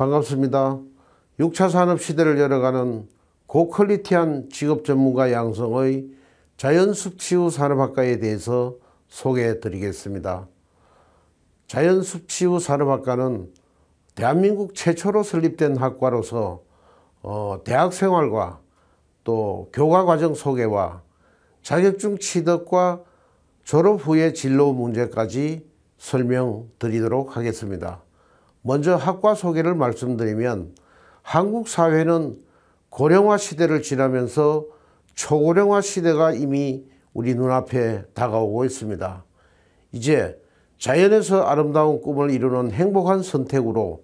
반갑습니다. 6차 산업 시대를 열어가는 고퀄리티한 직업 전문가 양성의 자연숲치유 산업학과에 대해서 소개해 드리겠습니다. 자연숲치유 산업학과는 대한민국 최초로 설립된 학과로서 어, 대학생활과 또 교과과정 소개와 자격증 취득과 졸업 후의 진로 문제까지 설명드리도록 하겠습니다. 먼저 학과 소개를 말씀드리면 한국 사회는 고령화 시대를 지나면서 초고령화 시대가 이미 우리 눈앞에 다가오고 있습니다. 이제 자연에서 아름다운 꿈을 이루는 행복한 선택으로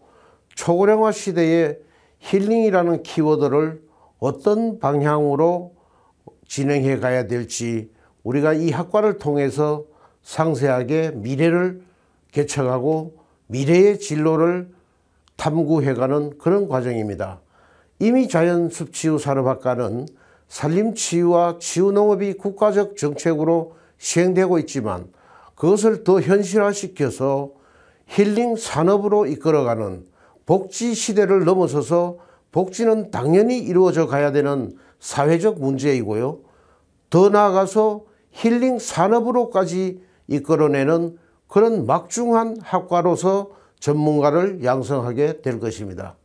초고령화 시대에 힐링이라는 키워드를 어떤 방향으로 진행해 가야 될지 우리가 이 학과를 통해서 상세하게 미래를 개척하고 미래의 진로를 탐구해가는 그런 과정입니다. 이미 자연 숲치유 산업학과는 산림치유와 치유농업이 국가적 정책으로 시행되고 있지만 그것을 더 현실화시켜서 힐링 산업으로 이끌어가는 복지 시대를 넘어서서 복지는 당연히 이루어져 가야 되는 사회적 문제이고요. 더 나아가서 힐링 산업으로까지 이끌어내는 그런 막중한 학과로서 전문가를 양성하게 될 것입니다.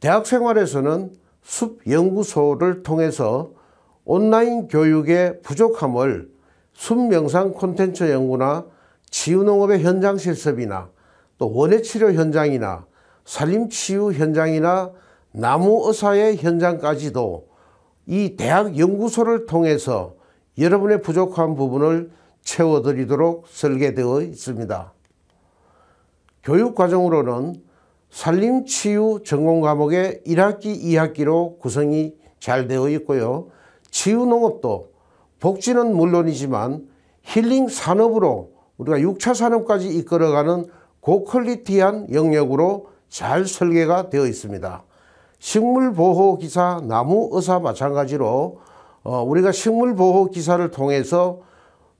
대학 생활에서는 숲연구소를 통해서 온라인 교육의 부족함을 숲명상 콘텐츠 연구나 치유농업의 현장 실습이나 또 원예치료 현장이나 산림치유 현장이나 나무의사의 현장까지도 이 대학 연구소를 통해서 여러분의 부족한 부분을 채워드리도록 설계되어 있습니다. 교육과정으로는 산림치유 전공 과목의 1학기, 2학기로 구성이 잘 되어 있고요. 치유농업도 복지는 물론이지만 힐링 산업으로 우리가 6차 산업까지 이끌어가는 고퀄리티한 영역으로 잘 설계가 되어 있습니다. 식물보호기사 나무의사 마찬가지로 어, 우리가 식물보호기사를 통해서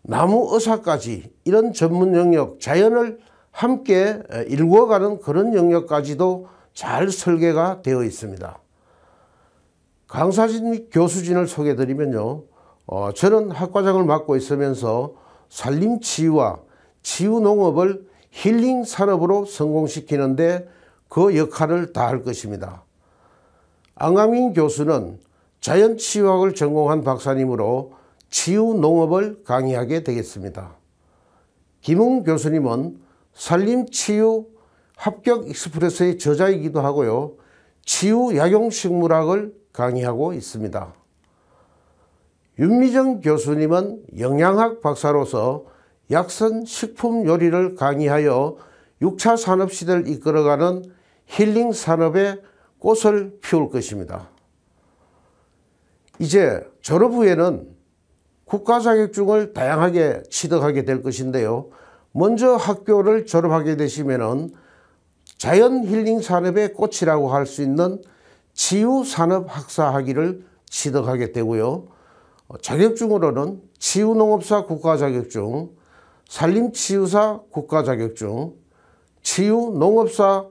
나무 의사까지 이런 전문 영역 자연을 함께 일궈가는 그런 영역까지도 잘 설계가 되어 있습니다. 강사진 및 교수진을 소개드리면요. 어, 저는 학과장을 맡고 있으면서 산림치유와 치유농업을 힐링 산업으로 성공시키는데 그 역할을 다할 것입니다. 안강민 교수는 자연치유학을 전공한 박사님으로 치유 농업을 강의하게 되겠습니다. 김웅 교수님은 산림치유 합격 익스프레스의 저자이기도 하고요. 치유 약용식물학을 강의하고 있습니다. 윤미정 교수님은 영양학 박사로서 약선 식품 요리를 강의하여 6차 산업시대를 이끌어가는 힐링 산업의 꽃을 피울 것입니다. 이제 졸업 후에는 국가 자격증을 다양하게 취득하게 될 것인데요. 먼저 학교를 졸업하게 되시면은 자연 힐링 산업의 꽃이라고 할 수 있는 치유산업 학사학위를 취득하게 되고요. 자격증으로는 치유농업사 국가자격증, 산림치유사 국가자격증, 치유농업사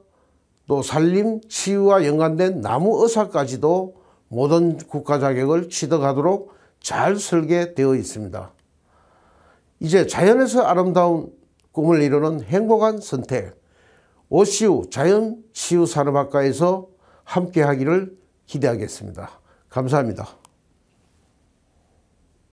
또 산림치유와 연관된 나무의사까지도 모든 국가자격을 취득하도록 잘 설계되어 있습니다. 이제 자연에서 아름다운 꿈을 이루는 행복한 선택 오시우 자연치유산업학과에서 함께하기를 기대하겠습니다. 감사합니다.